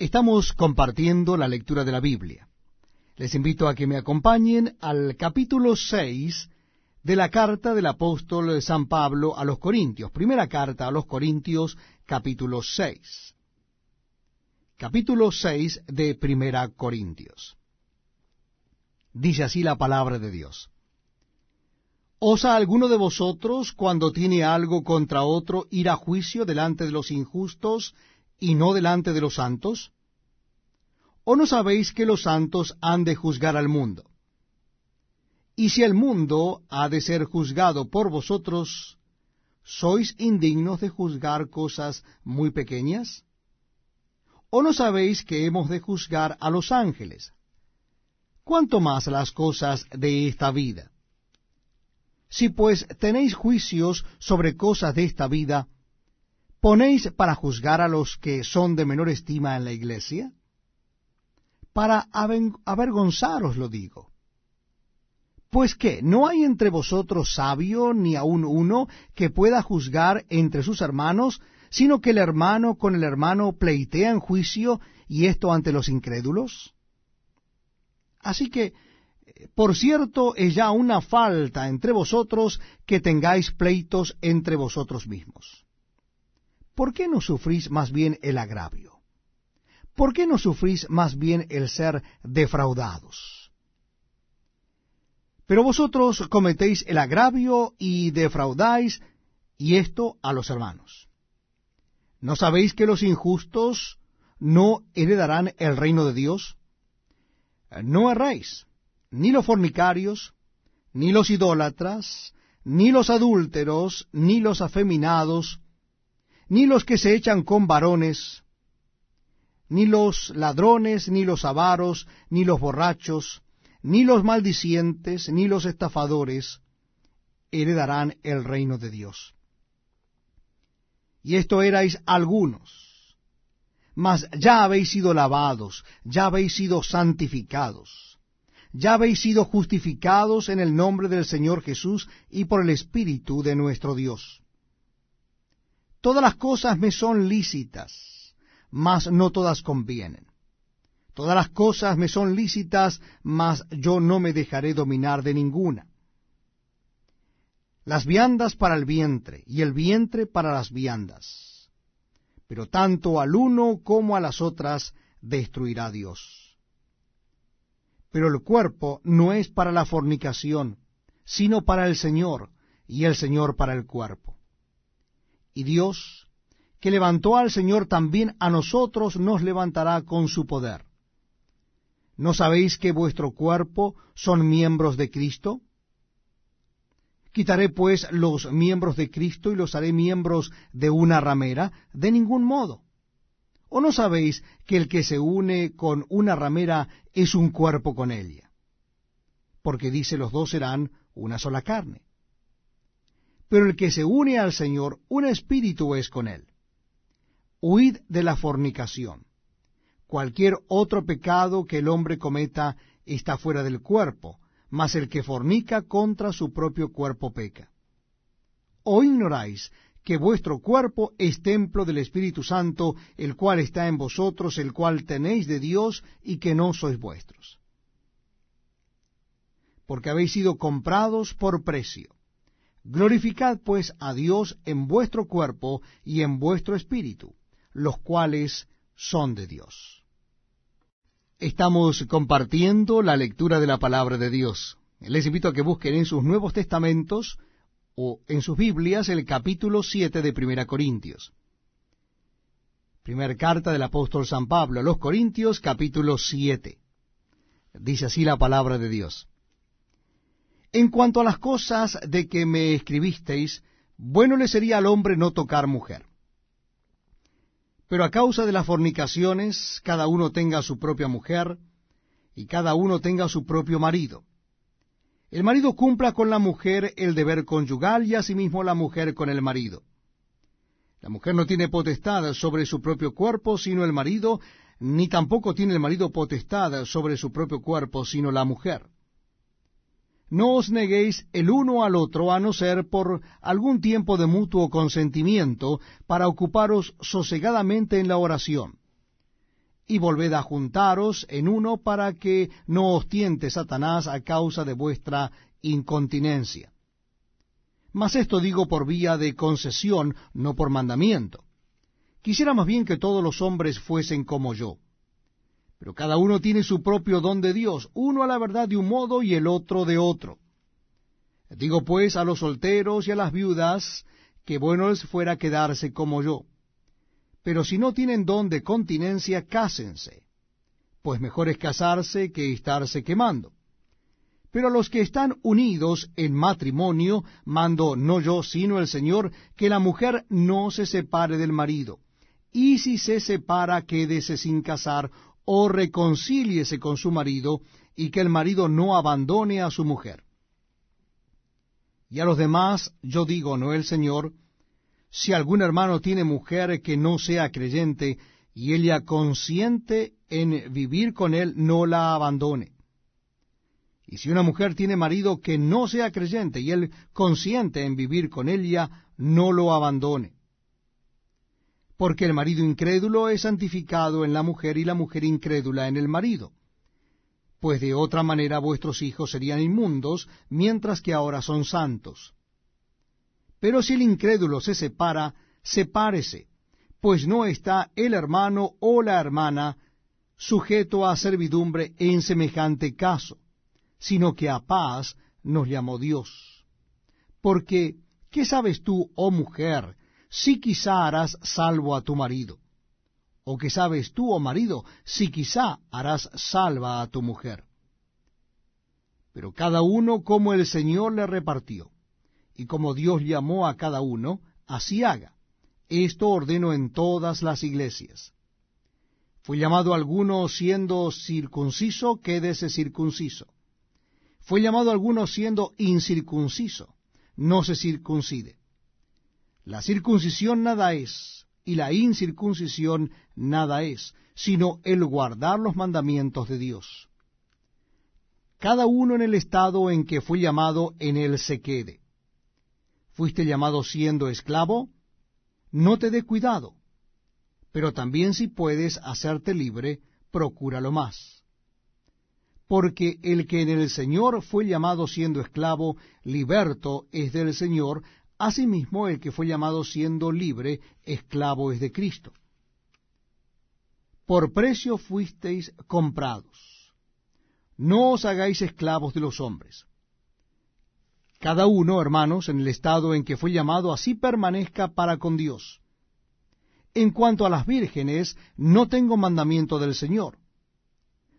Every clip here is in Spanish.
Estamos compartiendo la lectura de la Biblia. Les invito a que me acompañen al capítulo 6 de la carta del apóstol de San Pablo a los Corintios. Primera carta a los Corintios, capítulo 6. Capítulo 6 de Primera Corintios. Dice así la palabra de Dios. ¿Osa alguno de vosotros, cuando tiene algo contra otro, ir a juicio delante de los injustos y no delante de los santos? ¿O no sabéis que los santos han de juzgar al mundo? Y si el mundo ha de ser juzgado por vosotros, ¿sois indignos de juzgar cosas muy pequeñas? ¿O no sabéis que hemos de juzgar a los ángeles? ¿Cuánto más las cosas de esta vida? Si pues tenéis juicios sobre cosas de esta vida, ¿Ponéis para juzgar a los que son de menor estima en la iglesia? Para avergonzaros lo digo. Pues que no hay entre vosotros sabio ni aun uno que pueda juzgar entre sus hermanos, sino que el hermano con el hermano pleitea en juicio y esto ante los incrédulos. Así que, por cierto, es ya una falta entre vosotros que tengáis pleitos entre vosotros mismos. ¿por qué no sufrís más bien el agravio? ¿Por qué no sufrís más bien el ser defraudados? Pero vosotros cometéis el agravio y defraudáis, y esto a los hermanos. ¿No sabéis que los injustos no heredarán el reino de Dios? No erráis, ni los fornicarios, ni los idólatras, ni los adúlteros, ni los afeminados, ni los que se echan con varones, ni los ladrones, ni los avaros, ni los borrachos, ni los maldicientes, ni los estafadores heredarán el reino de Dios. Y esto erais algunos, mas ya habéis sido lavados, ya habéis sido santificados, ya habéis sido justificados en el nombre del Señor Jesús y por el Espíritu de nuestro Dios Todas las cosas me son lícitas, mas no todas convienen. Todas las cosas me son lícitas, mas yo no me dejaré dominar de ninguna. Las viandas para el vientre, y el vientre para las viandas. Pero tanto al uno como a las otras destruirá Dios. Pero el cuerpo no es para la fornicación, sino para el Señor, y el Señor para el cuerpo. Y Dios, que levantó al Señor también a nosotros, nos levantará con su poder. ¿No sabéis que vuestro cuerpo son miembros de Cristo? ¿Quitaré pues los miembros de Cristo y los haré miembros de una ramera? De ningún modo. ¿O no sabéis que el que se une con una ramera es un cuerpo con ella? Porque dice los dos serán una sola carne pero el que se une al Señor, un espíritu es con él. Huid de la fornicación. Cualquier otro pecado que el hombre cometa está fuera del cuerpo, mas el que fornica contra su propio cuerpo peca. ¿O ignoráis que vuestro cuerpo es templo del Espíritu Santo, el cual está en vosotros, el cual tenéis de Dios y que no sois vuestros? Porque habéis sido comprados por precio. Glorificad pues a Dios en vuestro cuerpo y en vuestro espíritu, los cuales son de Dios. Estamos compartiendo la lectura de la palabra de Dios. Les invito a que busquen en sus Nuevos Testamentos o en sus Biblias el capítulo 7 de Primera Corintios. Primera carta del apóstol San Pablo a los Corintios, capítulo 7. Dice así la palabra de Dios. En cuanto a las cosas de que me escribisteis, bueno le sería al hombre no tocar mujer. Pero a causa de las fornicaciones, cada uno tenga su propia mujer, y cada uno tenga su propio marido. El marido cumpla con la mujer el deber conyugal y asimismo la mujer con el marido. La mujer no tiene potestad sobre su propio cuerpo sino el marido, ni tampoco tiene el marido potestad sobre su propio cuerpo sino la mujer. No os neguéis el uno al otro, a no ser por algún tiempo de mutuo consentimiento, para ocuparos sosegadamente en la oración. Y volved a juntaros en uno para que no os tiente Satanás a causa de vuestra incontinencia. Mas esto digo por vía de concesión, no por mandamiento. Quisiera más bien que todos los hombres fuesen como yo pero cada uno tiene su propio don de Dios, uno a la verdad de un modo y el otro de otro. Digo pues a los solteros y a las viudas que bueno les fuera quedarse como yo. Pero si no tienen don de continencia, cásense, pues mejor es casarse que estarse quemando. Pero a los que están unidos en matrimonio, mando no yo, sino el Señor, que la mujer no se separe del marido. Y si se separa, quédese sin casar, o reconcíliese con su marido, y que el marido no abandone a su mujer. Y a los demás yo digo, no el Señor, si algún hermano tiene mujer que no sea creyente, y ella consiente en vivir con él, no la abandone. Y si una mujer tiene marido que no sea creyente, y él consiente en vivir con ella, no lo abandone porque el marido incrédulo es santificado en la mujer y la mujer incrédula en el marido. Pues de otra manera vuestros hijos serían inmundos, mientras que ahora son santos. Pero si el incrédulo se separa, sepárese, pues no está el hermano o la hermana sujeto a servidumbre en semejante caso, sino que a paz nos llamó Dios. Porque, ¿qué sabes tú, oh mujer, si quizá harás salvo a tu marido. O que sabes tú, oh marido, si quizá harás salva a tu mujer. Pero cada uno como el Señor le repartió, y como Dios llamó a cada uno, así haga. Esto ordeno en todas las iglesias. Fue llamado alguno siendo circunciso, quédese circunciso. Fue llamado alguno siendo incircunciso, no se circuncide. La circuncisión nada es, y la incircuncisión nada es, sino el guardar los mandamientos de Dios. Cada uno en el estado en que fue llamado, en él se quede. Fuiste llamado siendo esclavo, no te dé cuidado, pero también si puedes hacerte libre, procúralo más. Porque el que en el Señor fue llamado siendo esclavo, liberto es del Señor, Asimismo, el que fue llamado siendo libre, esclavo es de Cristo. Por precio fuisteis comprados. No os hagáis esclavos de los hombres. Cada uno, hermanos, en el estado en que fue llamado, así permanezca para con Dios. En cuanto a las vírgenes, no tengo mandamiento del Señor,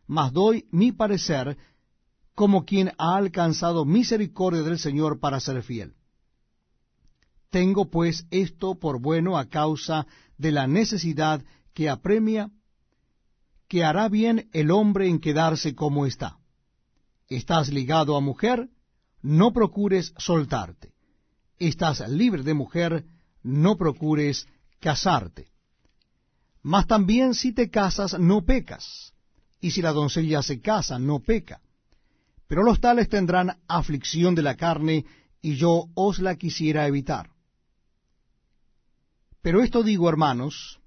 mas doy mi parecer como quien ha alcanzado misericordia del Señor para ser fiel. Tengo pues esto por bueno a causa de la necesidad que apremia, que hará bien el hombre en quedarse como está. Estás ligado a mujer, no procures soltarte. Estás libre de mujer, no procures casarte. Mas también si te casas, no pecas, y si la doncella se casa, no peca. Pero los tales tendrán aflicción de la carne, y yo os la quisiera evitar pero esto digo, hermanos,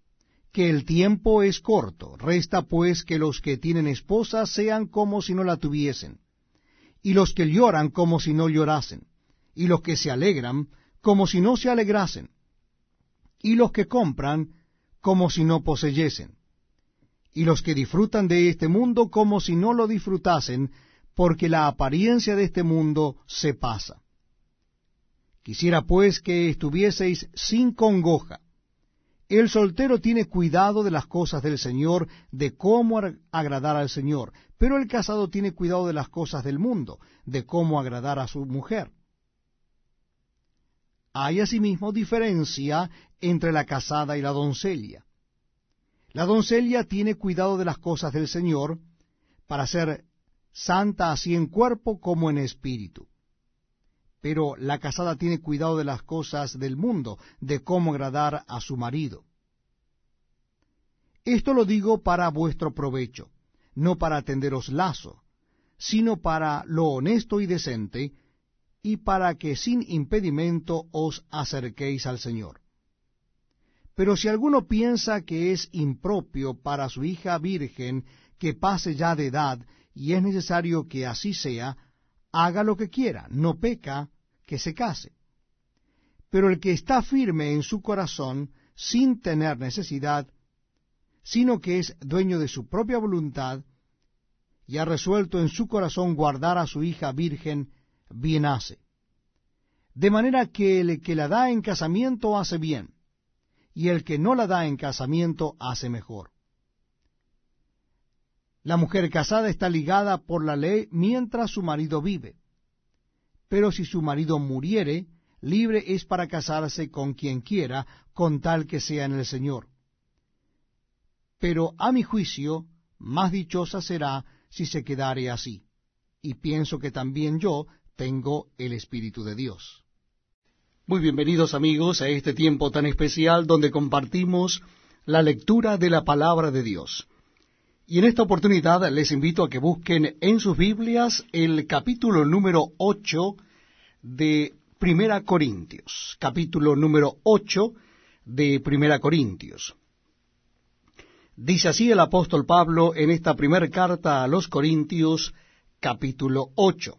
que el tiempo es corto. Resta pues que los que tienen esposa sean como si no la tuviesen, y los que lloran como si no llorasen, y los que se alegran como si no se alegrasen, y los que compran como si no poseyesen, y los que disfrutan de este mundo como si no lo disfrutasen, porque la apariencia de este mundo se pasa. Quisiera pues que estuvieseis sin congoja. El soltero tiene cuidado de las cosas del Señor, de cómo agradar al Señor, pero el casado tiene cuidado de las cosas del mundo, de cómo agradar a su mujer. Hay asimismo diferencia entre la casada y la doncella. La doncella tiene cuidado de las cosas del Señor para ser santa así en cuerpo como en espíritu pero la casada tiene cuidado de las cosas del mundo, de cómo agradar a su marido. Esto lo digo para vuestro provecho, no para tenderos lazo, sino para lo honesto y decente, y para que sin impedimento os acerquéis al Señor. Pero si alguno piensa que es impropio para su hija virgen que pase ya de edad, y es necesario que así sea, haga lo que quiera, no peca, que se case. Pero el que está firme en su corazón, sin tener necesidad, sino que es dueño de su propia voluntad, y ha resuelto en su corazón guardar a su hija virgen, bien hace. De manera que el que la da en casamiento hace bien, y el que no la da en casamiento hace mejor. La mujer casada está ligada por la ley mientras su marido vive pero si su marido muriere, libre es para casarse con quien quiera, con tal que sea en el Señor. Pero a mi juicio, más dichosa será si se quedare así. Y pienso que también yo tengo el Espíritu de Dios. Muy bienvenidos amigos a este tiempo tan especial donde compartimos la lectura de la palabra de Dios. Y en esta oportunidad les invito a que busquen en sus Biblias el capítulo número 8 de Primera Corintios. Capítulo número ocho de Primera Corintios. Dice así el apóstol Pablo en esta primera carta a los Corintios, capítulo 8.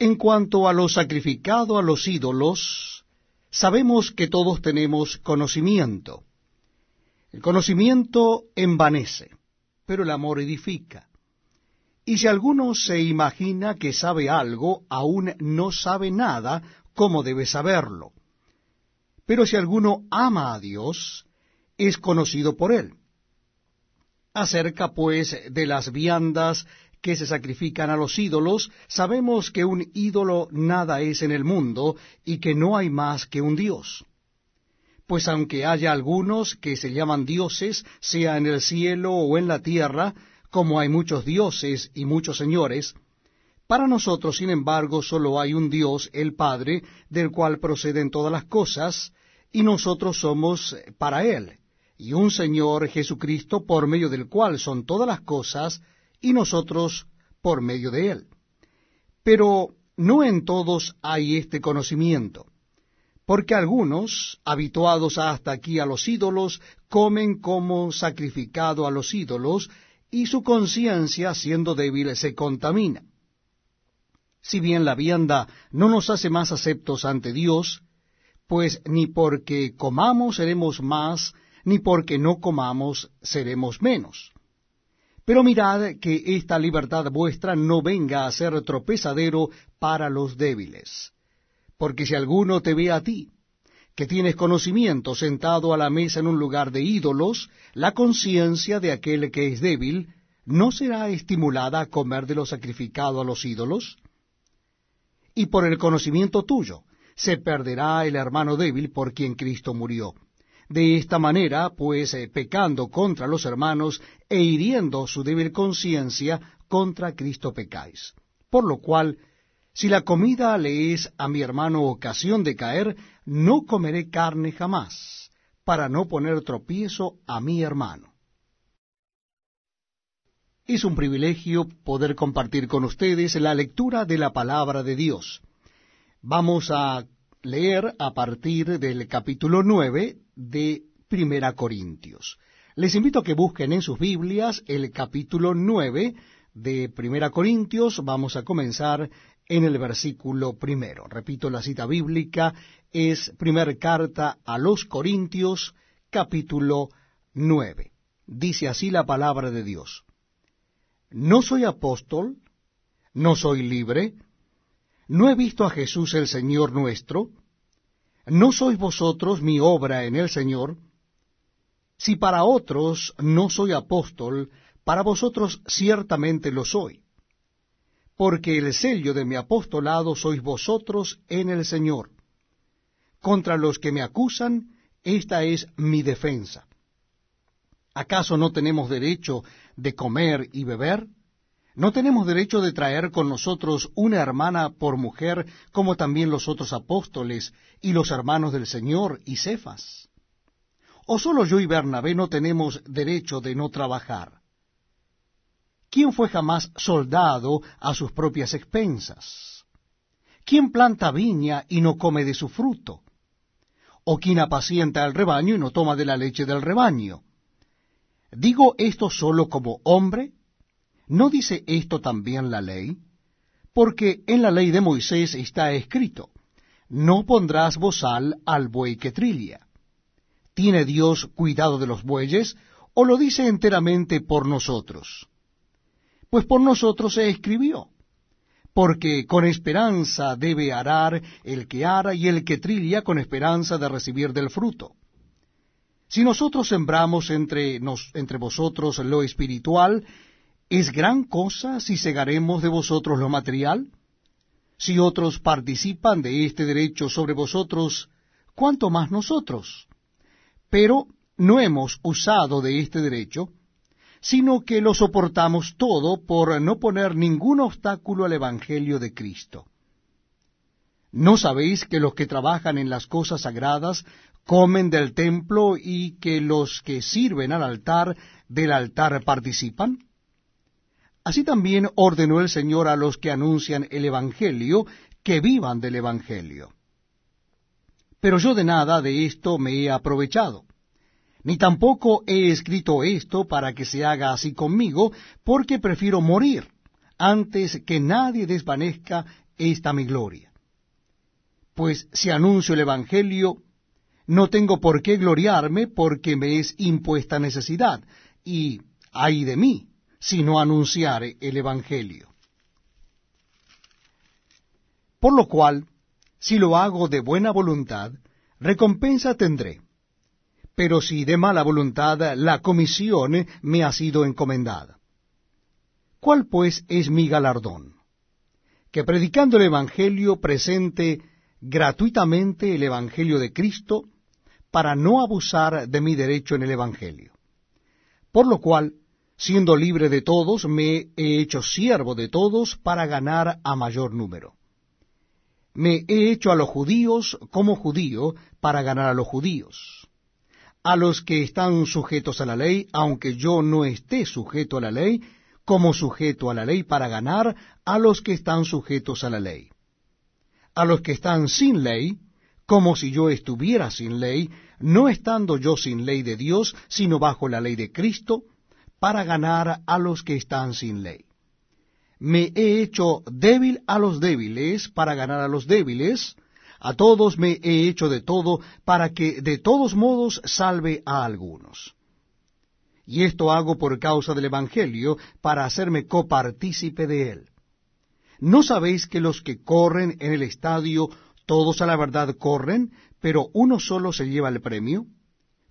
En cuanto a lo sacrificado a los ídolos, sabemos que todos tenemos conocimiento el conocimiento envanece, pero el amor edifica. Y si alguno se imagina que sabe algo, aún no sabe nada como debe saberlo. Pero si alguno ama a Dios, es conocido por él. Acerca, pues, de las viandas que se sacrifican a los ídolos, sabemos que un ídolo nada es en el mundo y que no hay más que un Dios. Pues aunque haya algunos que se llaman dioses, sea en el cielo o en la tierra, como hay muchos dioses y muchos señores, para nosotros, sin embargo, solo hay un Dios, el Padre, del cual proceden todas las cosas, y nosotros somos eh, para Él, y un Señor Jesucristo, por medio del cual son todas las cosas, y nosotros por medio de Él. Pero no en todos hay este conocimiento. Porque algunos, habituados hasta aquí a los ídolos, comen como sacrificado a los ídolos, y su conciencia, siendo débil, se contamina. Si bien la vianda no nos hace más aceptos ante Dios, pues ni porque comamos seremos más, ni porque no comamos seremos menos. Pero mirad que esta libertad vuestra no venga a ser tropezadero para los débiles. Porque si alguno te ve a ti, que tienes conocimiento sentado a la mesa en un lugar de ídolos, la conciencia de aquel que es débil no será estimulada a comer de lo sacrificado a los ídolos. Y por el conocimiento tuyo se perderá el hermano débil por quien Cristo murió. De esta manera, pues, eh, pecando contra los hermanos e hiriendo su débil conciencia, contra Cristo pecáis. Por lo cual, si la comida le es a mi hermano ocasión de caer, no comeré carne jamás, para no poner tropiezo a mi hermano. Es un privilegio poder compartir con ustedes la lectura de la palabra de Dios. Vamos a leer a partir del capítulo 9 de Primera Corintios. Les invito a que busquen en sus Biblias el capítulo 9 de Primera Corintios. Vamos a comenzar en el versículo primero. Repito, la cita bíblica es primer carta a los Corintios, capítulo nueve. Dice así la palabra de Dios. No soy apóstol, no soy libre, no he visto a Jesús el Señor nuestro, no sois vosotros mi obra en el Señor, si para otros no soy apóstol, para vosotros ciertamente lo soy porque el sello de mi apostolado sois vosotros en el Señor. Contra los que me acusan, esta es mi defensa. ¿Acaso no tenemos derecho de comer y beber? ¿No tenemos derecho de traer con nosotros una hermana por mujer, como también los otros apóstoles y los hermanos del Señor y Cefas? ¿O solo yo y Bernabé no tenemos derecho de no trabajar? ¿Quién fue jamás soldado a sus propias expensas? ¿Quién planta viña y no come de su fruto? ¿O quién apacienta al rebaño y no toma de la leche del rebaño? ¿Digo esto solo como hombre? ¿No dice esto también la ley? Porque en la ley de Moisés está escrito, no pondrás bozal al buey que trilla. ¿Tiene Dios cuidado de los bueyes o lo dice enteramente por nosotros? pues por nosotros se escribió. Porque con esperanza debe arar el que ara y el que trilla con esperanza de recibir del fruto. Si nosotros sembramos entre, vosotros lo espiritual, ¿es gran cosa si segaremos de vosotros lo material? Si otros participan de este derecho sobre vosotros, ¿cuánto más nosotros? Pero no hemos usado de este derecho, sino que lo soportamos todo por no poner ningún obstáculo al Evangelio de Cristo. ¿No sabéis que los que trabajan en las cosas sagradas comen del templo y que los que sirven al altar del altar participan? Así también ordenó el Señor a los que anuncian el Evangelio que vivan del Evangelio. Pero yo de nada de esto me he aprovechado ni tampoco he escrito esto para que se haga así conmigo, porque prefiero morir antes que nadie desvanezca esta mi gloria. Pues si anuncio el Evangelio, no tengo por qué gloriarme porque me es impuesta necesidad, y ay de mí si no anunciare el Evangelio. Por lo cual, si lo hago de buena voluntad, recompensa tendré pero si de mala voluntad la comisión me ha sido encomendada. ¿Cuál pues es mi galardón? Que predicando el Evangelio presente gratuitamente el Evangelio de Cristo para no abusar de mi derecho en el Evangelio. Por lo cual, siendo libre de todos, me he hecho siervo de todos para ganar a mayor número. Me he hecho a los judíos como judío para ganar a los judíos a los que están sujetos a la ley, aunque yo no esté sujeto a la ley, como sujeto a la ley para ganar a los que están sujetos a la ley. A los que están sin ley, como si yo estuviera sin ley, no estando yo sin ley de Dios, sino bajo la ley de Cristo, para ganar a los que están sin ley. Me he hecho débil a los débiles para ganar a los débiles, a todos me he hecho de todo, para que de todos modos salve a algunos. Y esto hago por causa del Evangelio, para hacerme copartícipe de él. ¿No sabéis que los que corren en el estadio, todos a la verdad corren, pero uno solo se lleva el premio?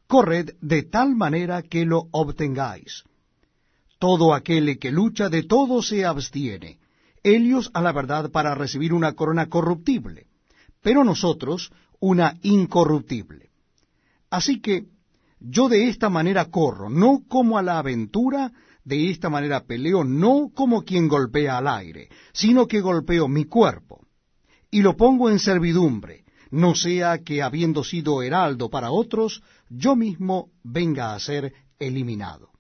Corred de tal manera que lo obtengáis. Todo aquel que lucha de todo se abstiene, Ellos a la verdad para recibir una corona corruptible pero nosotros una incorruptible. Así que yo de esta manera corro, no como a la aventura, de esta manera peleo, no como quien golpea al aire, sino que golpeo mi cuerpo, y lo pongo en servidumbre, no sea que habiendo sido heraldo para otros, yo mismo venga a ser eliminado.